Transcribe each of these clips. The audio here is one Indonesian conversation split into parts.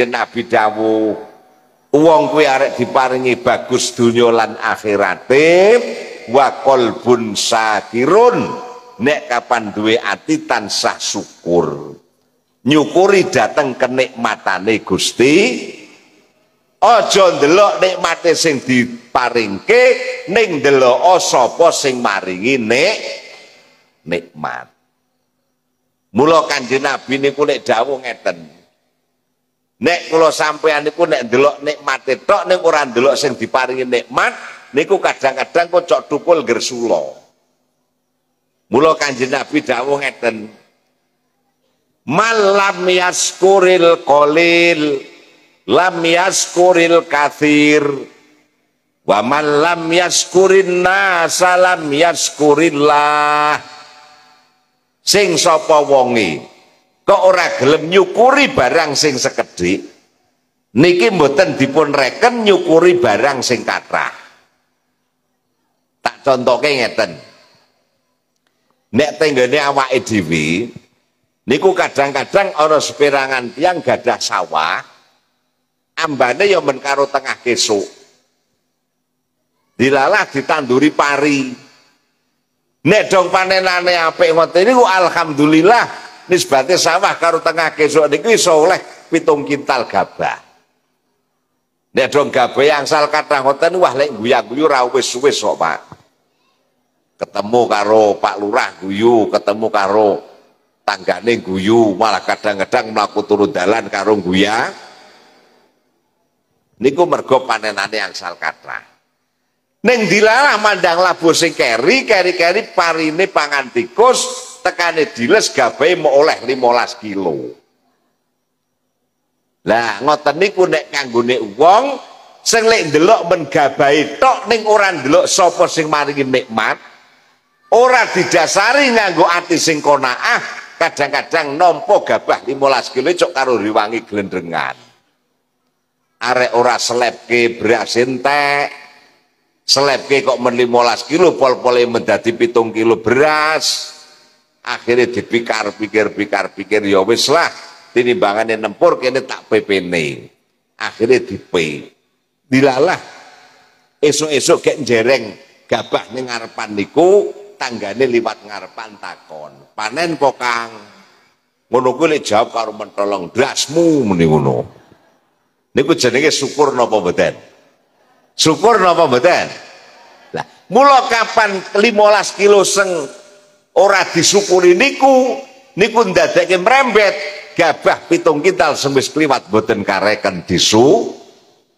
yen nabi dawuh wong kuwi arek diparingi bagus donya lan akhirate wa qalbun sakirun nek kapan duwe ati tansah syukur nyukuri dateng kenikmatane Gusti aja ndelok nikmate sing diparingke ning ndelok sapa sing maringi nek nikmat mula kanjeng Nabi niku nek dawuh ngeten nek kula sampeyan niku nek ndelok nikmate tok ning ora ndelok sing diparingi nikmat niku kadang-kadang kocok tukul gersulo. Mula Kanjeng Nabi dawuh ngeten. Malam yaskuril qalil lam yaskuril kathir wa man lam yaskurin nasa lam yaskurillah sing sapa wonge kok ora gelem nyukuri barang sing sekedhik niki mboten dipun reken nyukuri barang sing kathah contohnya ngeten nek tenggene awake dhewe niku kadang-kadang ana seperangan tiang gadah sawah ambane ya men karo tengah kesuk dilalah ditanduri pari nek dong panenane apik ngoten niku alhamdulillah nisbate sawah karo tengah kesuk niku iso oleh pitung kintal gabah Nek dong yang salah kata ngoten wah lek guyang guyu ra wis suwe sok Pak ketemu karo Pak Lurah guyu, ketemu karo tanggane guyu, malah kadang-kadang melaku turun dalan karo guya. Niku mergo panenane angsal kata. Neng dilalah mandang labu sing keri, keri-keri parine pangan tikus, tekane diles gabai mau oleh 15 kilo. Nah, ngoten niku nek nek wong sing lek ndelok men gabai tok ning ora ndelok sapa sing maringi nikmat ora didasari nganggo ati sing konaah kadang-kadang nompo gabah 15 kilo cok karo riwangi gelendrengan arek ora selepke beras entek selepke kok men 15 kilo pol-pole mendadi pitung kilo beras akhirnya dipikar pikir pikar pikir ya wis lah tinimbangannya nempur kene tak pepene akhirnya dipe dilalah esok-esok kayak jereng gabah nengar ngarepan tanggane liwat ngarepan takon panen pokang ngono kuwi jawab karo mentolong drasmu muni ngono niku jenenge syukur napa mboten syukur napa mboten lah mula kapan 15 kilo seng ora disyukuri niku niku ndadekke mrembet gabah pitung kintal semis kliwat boten kareken disu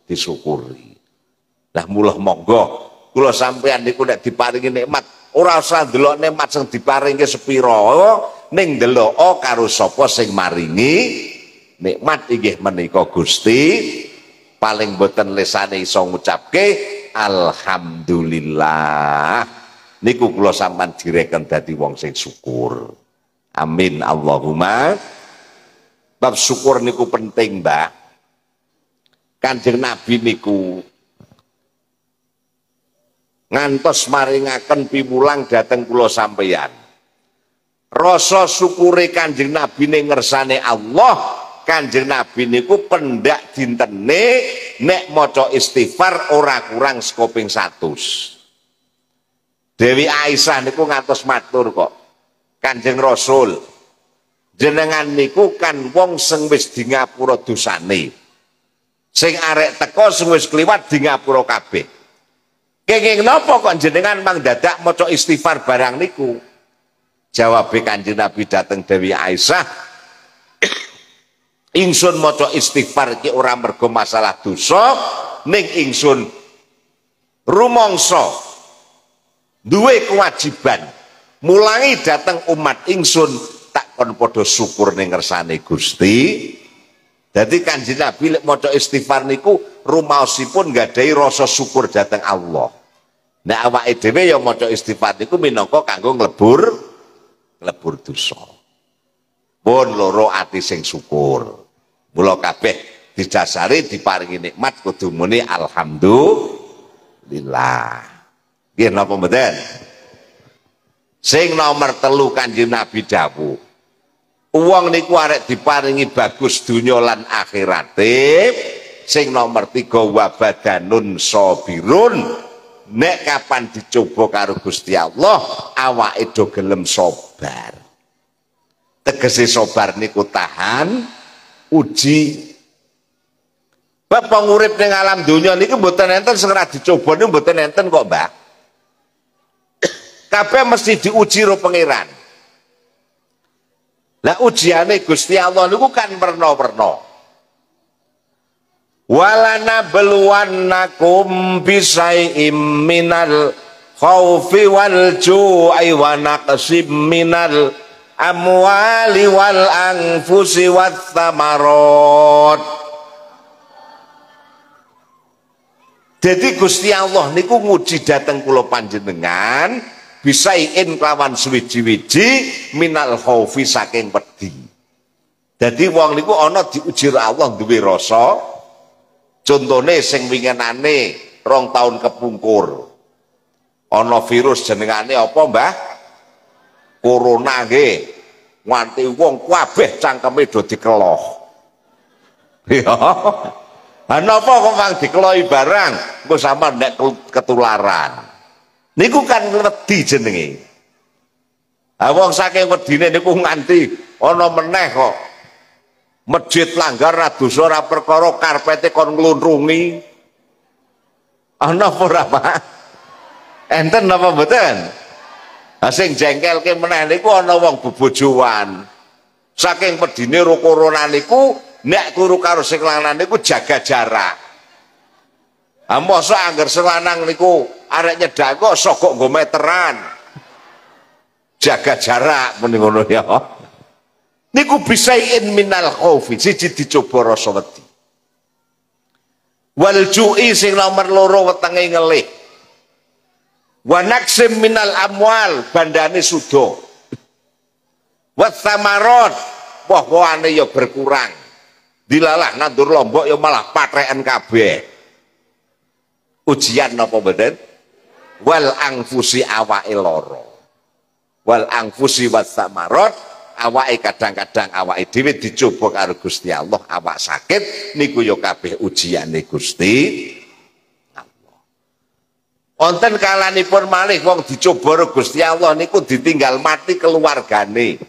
disyukuri lah mulah monggo kula sampean niku nek diparingi nikmat ora usah ndelokne mat sing diparingke sepira oh. ning ndeloka karo sapa sing maringi nikmat inggih menika Gusti paling boten lesane iso ngucapke alhamdulillah niku kula sampean direken dadi wong sing syukur amin Allahumma bab syukur niku penting Mbah Kanjeng Nabi niku ngantos maringaken piwulang dateng pulau sampeyan. Rasa syukure Kanjeng Nabi ning ngersane Allah, Kanjeng Nabi niku pendak dintene nek maca istighfar ora kurang skoping 100. Dewi Aisyah niku ngantos matur kok. Kanjeng Rasul jenengan niku kan wong sing wis di ngapura dosane. Sing arek teko sing wis kliwat di ngapura kabeh. Kenging nopo kok jenengan mang dadak moto istighfar barang niku? Jawab Kanjeng Nabi dateng Dewi Aisyah, ingsun moto istighfar iki ora mergo masalah dosa, ning ingsun rumangsa duwe kewajiban mulangi dateng umat ingsun tak kon padha syukur ning ngersane Gusti jadi kanjeng Nabi lek maca istighfar niku gak gadai rasa syukur dateng Allah. Nah awak dhewe ya mojo istighfar niku minangka kanggo nglebur nglebur dosa. Bon loro ati sing syukur. Mula kabeh didasari diparingi nikmat kudu muni alhamdulillah. Nggih napa mboten? Sing nomor telu Kanjeng Nabi dawuh Uang niku arek diparingi bagus dunia lan akhirate. Sing nomor tiga wabadanun sobirun. Nek kapan dicoba karo Gusti Allah, awak itu gelem sobar. tegesi sobar niku tahan uji. Bapak pengurip ning alam dunia niku mboten enten sing ora dicoba niku mboten enten kok, Mbah. Kabeh mesti diuji ro pangeran. Lah ujiane Gusti Allah niku kan perno-perno. Walana beluannakum bisai'im minal khawfi wal ju'i wa naqsim minal amwali wal anfusi wat thamarot. Jadi Gusti Allah niku nguji dateng kula panjenengan bisain kelawan suwiji-wiji minal khaufi saking wedi. Jadi wong niku ana diuji Allah duwe rasa. Contone sing wingenane rong tahun kepungkur. Ana virus jenengane apa, Mbah? Corona nggih. Nganti wong kabeh cangkeme do dikeloh. Ya. Lah napa kok kang dikeloi barang? Engko sama nek ketularan. Niku kan lebih jenenge. Ah wong saking wedine niku nganti ana meneh kok. Masjid langgar radus suara perkara karpete kon nglunrungi. Ana apa ora, Pak? Enten apa mboten? Nah sing jengkelke meneh niku ana wong bebojoan. Saking pedine ro corona niku nek kuru karo sing lanang niku jaga jarak. Ambo ah, so anggar selanang niku arek nyedak sokok gue meteran. Jaga jarak muni ngono ya. Niku bisain minal khaufi, siji dicoba rasa wedi. Wal ju'i sing nomor loro wetenge ngelih. Wa naksim minal amwal bandane sudo. Wa samarot woh-wohane ya berkurang. Dilalah nandur lombok ya malah patreken kabeh ujian apa mboten wal angfusi awake loro wal angfusi wasamarat awake kadang-kadang awake dhewe dicoba karo Gusti Allah awak sakit niku ya kabeh ujiane Gusti Allah wonten kalanipun malih wong dicoba karo Gusti Allah niku ditinggal mati keluargane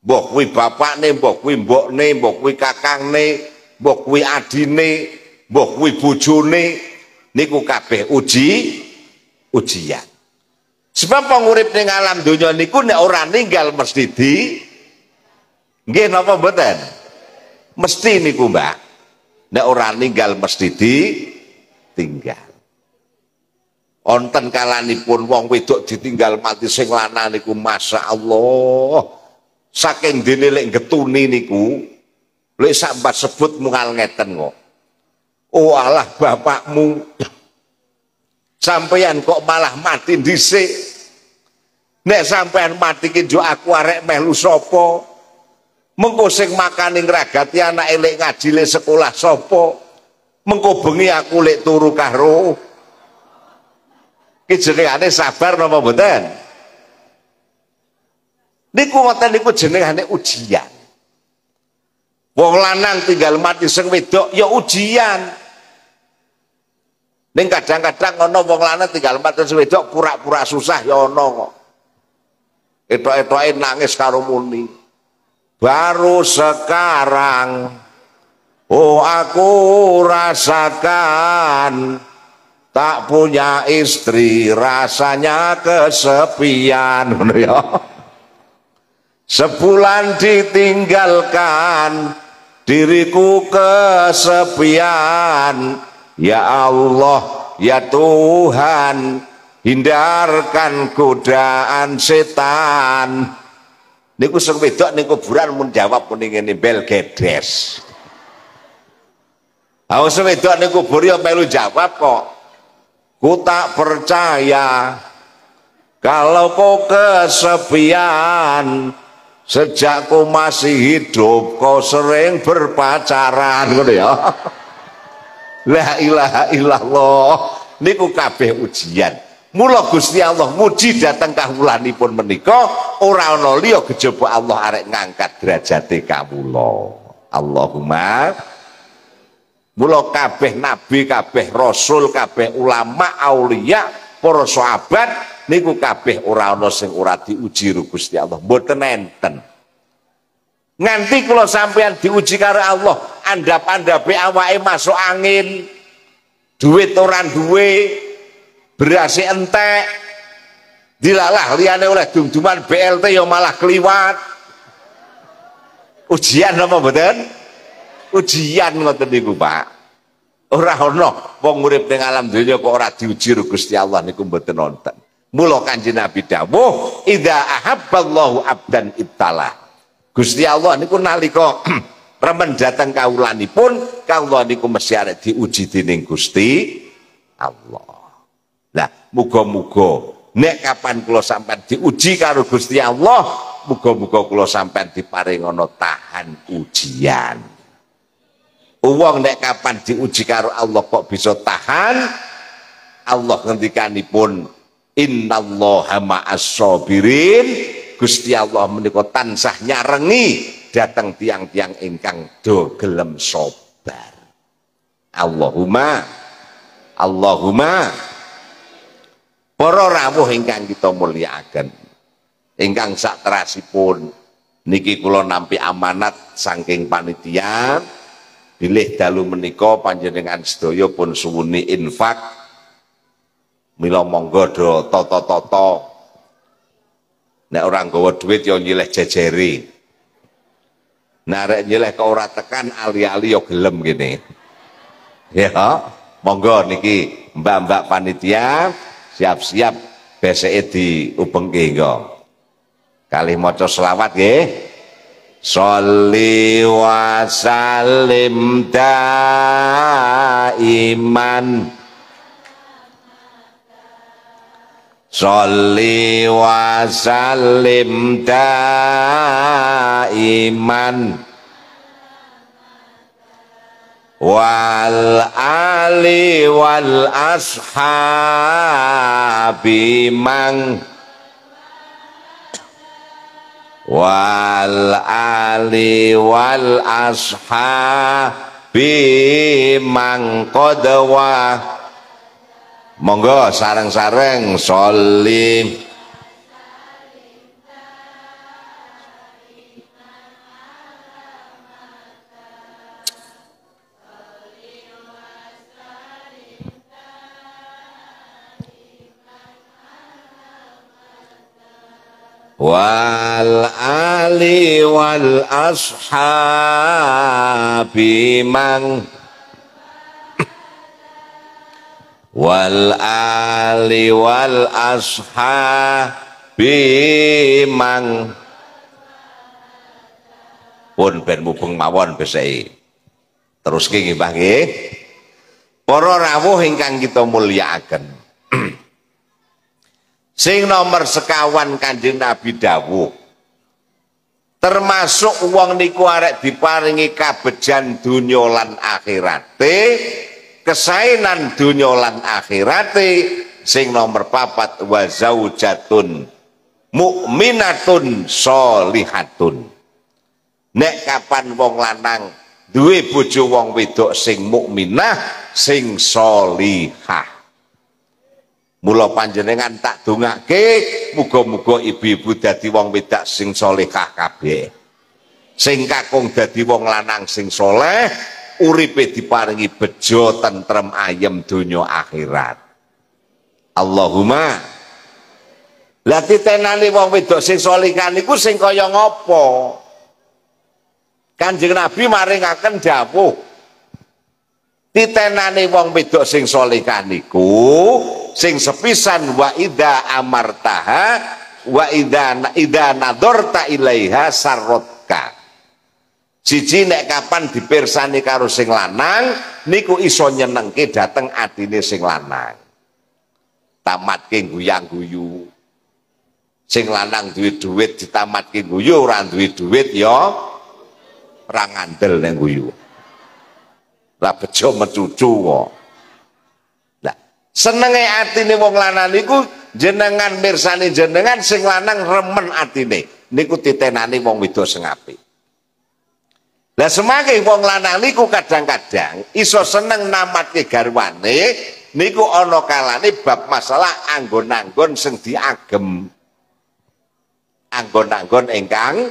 mbok kuwi bapakne mbok kuwi mbokne mbok kuwi kakangne mbok kuwi adine mbok kuwi bojone niku kabeh uji ujian sebab pengurip ning alam dunia niku nek ora ninggal mesti di nggih napa mboten mesti niku Mbak nek ora ninggal mesti di tinggal onten pun wong wedok ditinggal mati sing lana niku masa Allah saking dinilai lek getuni niku lek sambat sebut mungal ngeten kok oh bapakmu sampeyan kok malah mati dhisik nek sampeyan mati ki aku arek melu sopo, mengko makanin makani ngragati anak elek ngaji sekolah sopo, mengko aku lek turu karo ki jenengane sabar napa mboten niku wonten niku jenengane ujian Wong lanang tinggal mati sing wedok ya ujian. Ning kadang-kadang ngono wong lanang tinggal empat dan wedok pura-pura susah ya ono itu Etok-etoke nangis karo muni. Baru sekarang oh aku rasakan tak punya istri rasanya kesepian ya. Sebulan ditinggalkan diriku kesepian Ya Allah, ya Tuhan, hindarkan godaan setan. Niku sing wedok ning kuburan mun jawab muni ngene bel gedes. Ah sing wedok ning kubur ya melu jawab kok. Ku tak percaya kalau kau kesepian sejak kau masih hidup kau sering berpacaran gitu ya. La ilaha illallah niku kabeh ujian. Mula Gusti Allah muji dateng kawulanipun menika ora ana liya kejaba Allah arek ngangkat derajate kawula. Allahumma Mula kabeh nabi, kabeh rasul, kabeh ulama, aulia, para sahabat niku kabeh ora ana sing ora diuji Gusti Allah. Mboten enten. Nganti kula sampean diuji karo Allah, andap be awae masuk angin duit orang duwe berasi e entek dilalah liane oleh dung duman BLT yo ya malah keliwat ujian apa mboten ujian ngoten niku Pak ora ana wong urip ning alam donya kok ora diuji Gusti Allah niku mboten nonton. mula kanjeng Nabi dawuh idza ahabballahu abdan ibtala." Gusti Allah niku nalika remen kaulani pun kaulani ku mesti arek diuji dining Gusti Allah. Nah mugo mugo, nek kapan kulo sampai diuji karo Gusti Allah, mugo mugo kulo sampai paringono tahan ujian. uang nek kapan diuji karo Allah kok bisa tahan? Allah pun innallaha ma'as sabirin Gusti Allah menika sahnya rengi datang tiang-tiang ingkang do gelem sobar Allahumma Allahumma para rawuh ingkang kita mulyakaken ingkang pun niki kula nampi amanat sangking panitia bilih dalu meniko panjenengan sedoyo pun suwuni infak milo monggo do toto. tata nek orang gawa duit yang nyileh jejeri Narek nah, nyeleh ke ora tekan ali-ali yo ya gelem gini. Ya, monggo niki mbak-mbak panitia siap-siap di ubeng nggo. Kali maca selawat nggih. Sholli wa salim daiman Sholli wa sallim daiman wal ali wal ashabi mang wal ali wal ashabi mang qadwa monggo sareng-sareng solim wal ali wal ashabi mang wal ali wal ashabi mang pun ben mubeng mawon besei terus kini Mbah nggih para rawuh ingkang kita mulyakaken sing nomor sekawan Kanjeng Nabi dawuh termasuk uang niku arek diparingi kabejan dunyolan akhirat akhirate kesainan dunyolan lan sing nomor papat wa zaujatun mukminatun solihatun nek kapan wong lanang duwe bojo wong wedok sing mukminah sing solihah mula panjenengan tak dongake muga-muga ibu-ibu dadi wong wedak sing solihah kabeh sing kakung dadi wong lanang sing soleh uripe diparingi bejo tentrem ayem dunia akhirat. Allahumma Lah nih wong wedok sing solikan iku sing kaya ngopo? Kanjeng Nabi maringaken dapuh titenani wong wedok sing solikan iku sing sepisan wa ida amartaha wa ida na nadorta ilaiha sarotka. Siji nek kapan dipirsani karo sing lanang niku iso nyenengke dateng adine sing lanang. Tamatke guyang-guyu. Sing lanang duit duit ditamatke guyu orang duit duit ya. yo, ora ngandel guyu. Lah bejo mecucu kok. Nah, senenge atine wong lanang niku jenengan mirsani jenengan sing lanang remen atine niku titenani wong wedhus sing apik. Lah semangke wong lanang niku kadang-kadang iso seneng namatke garwane niku ana kalane bab masalah anggon-anggon sing diagem. Anggon-anggon ingkang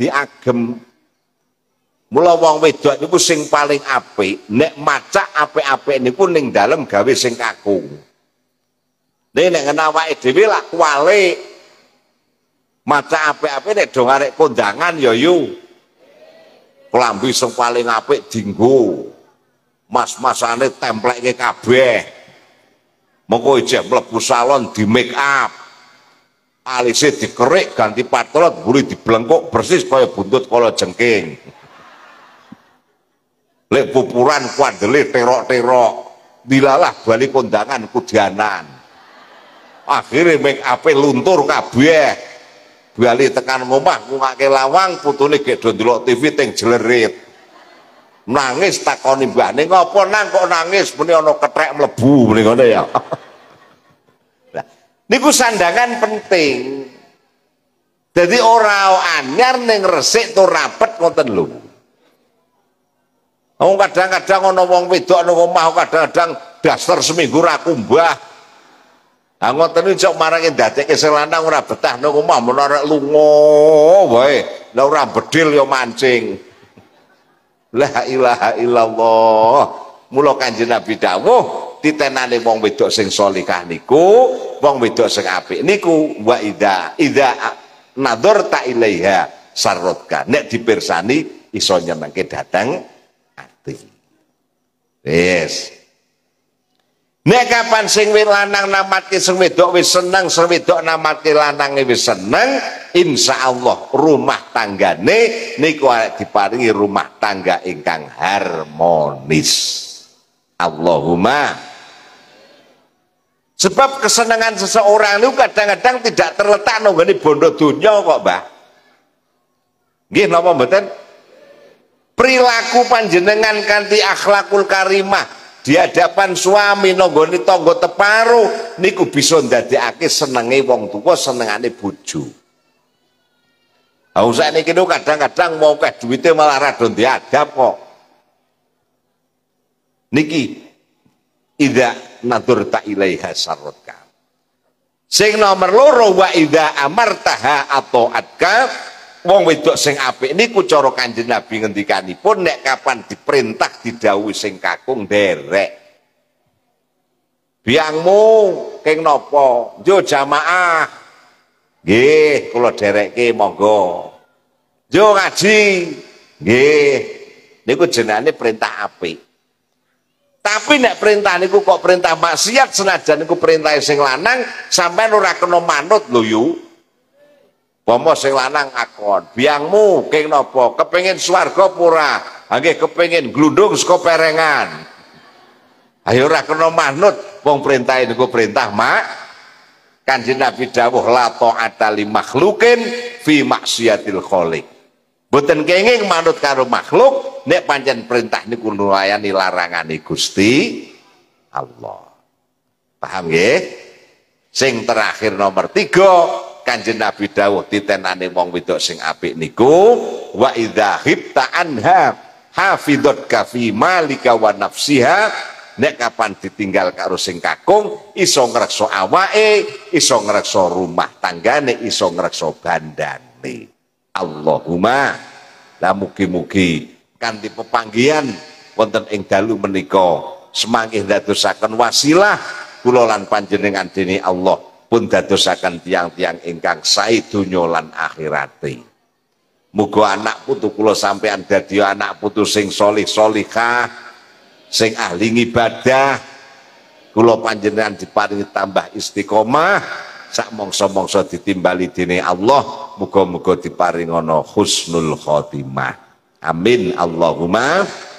diagem. Mula wong wedok niku sing paling apik, nek macak apik-apik niku ning dalem gawe sing kaku. Nek nek awake dhewe lak Maca apik-apik nek do arek kondangan ya Kelambi sing paling apik dinggo. Mas-masane templeke kabeh. Mengko ijek mlebu salon di make up. Alise dikerik ganti patrot, buri dibelengkok persis kaya buntut kalo jengking. Lek pupuran kuandele terok-terok. Dilalah balik kondangan kudianan. Akhirnya make up luntur kabeh bali tekan mubah ngake lawang putune gek do TV teng jlerit nangis takoni mbahne ngopo nang kok nangis muni ana kethek mlebu muni ngono ya nah, niku sandangan penting jadi orang anyar neng resik tu rapet ngoten lho Oh kadang-kadang ono wong wedok nang omah kadang-kadang daster seminggu ra kumbah Anggota ngoten cok marange dadekke sing lanang ora betah nang omah menawa arek lunga wae. Lah ora bedil ya mancing. La ilaha illallah. Mula Kanjeng Nabi dawuh titenane wong wedok sing salihah niku, wong wedok sing apik niku wa ida nador nadharta ilaiha sarotka, Nek dipirsani iso nyenengke dateng ati. Yes. Nek kapan sing lanang namatke sing wedok wis seneng, sing wedok namatke lanange wis seneng, insyaallah rumah tanggane niku arek diparingi rumah tangga ingkang harmonis. Allahumma Sebab kesenangan seseorang itu kadang-kadang tidak terletak nonggone bondo dunia kok, Mbah. Nggih napa mboten? Perilaku panjenengan kanthi akhlakul karimah, di hadapan suami nonggone tonggo teparo niku bisa ndadekake senenge wong tuwa senengane bojo. Aku saat ini kadang-kadang mau ke duitnya malah radon diadab kok. Niki ida natur tak ilaiha sarotka. Sing nomor loro wa ida amartaha atau adka wong wedok sing apik niku cara Kanjeng Nabi ngendikanipun nek kapan diperintah didhawuhi sing kakung nderek. Biangmu keng nopo Jo jamaah. Nggih, kula derekke monggo. Jo ngaji. ini Niku ini perintah api Tapi nek perintah niku kok perintah maksiat senajan niku perintah sing lanang sampean ora kena manut lho yuk. Pomo sing lanang akon, biangmu keng nopo, kepengen swargo pura, angge kepengen gludung sko perengan. Ayo ora kena manut, wong perintah niku perintah mak. Kanjeng Nabi dawuh la ta'ata li makhlukin fi maksiatil kholik. Mboten kenging manut karo makhluk nek pancen perintah niku nulayani larangane Gusti Allah. Paham nggih? Sing terakhir nomor tiga Kanjeng Nabi dawuh titenane wong wedok sing apik niku wa idza hibta anha hafidhat kafi malika wa nafsiha nek kapan ditinggal karo sing kakung iso ngrekso awake iso ngrekso rumah tanggane iso ngrekso bandane Allahumma la mugi-mugi kanthi pepanggihan wonten ing dalu menika semangih dadosaken wasilah kula lan panjenengan dene Allah pun dadosaken tiang-tiang ingkang sae donya lan akhirate. Muga anak putu kula sampean dadi anak putu sing solih-solihah, sing ahli ibadah. Kula panjenengan diparingi tambah istiqomah, sak mongso-mongso ditimbali dene Allah, muga-muga diparingana husnul khotimah. Amin Allahumma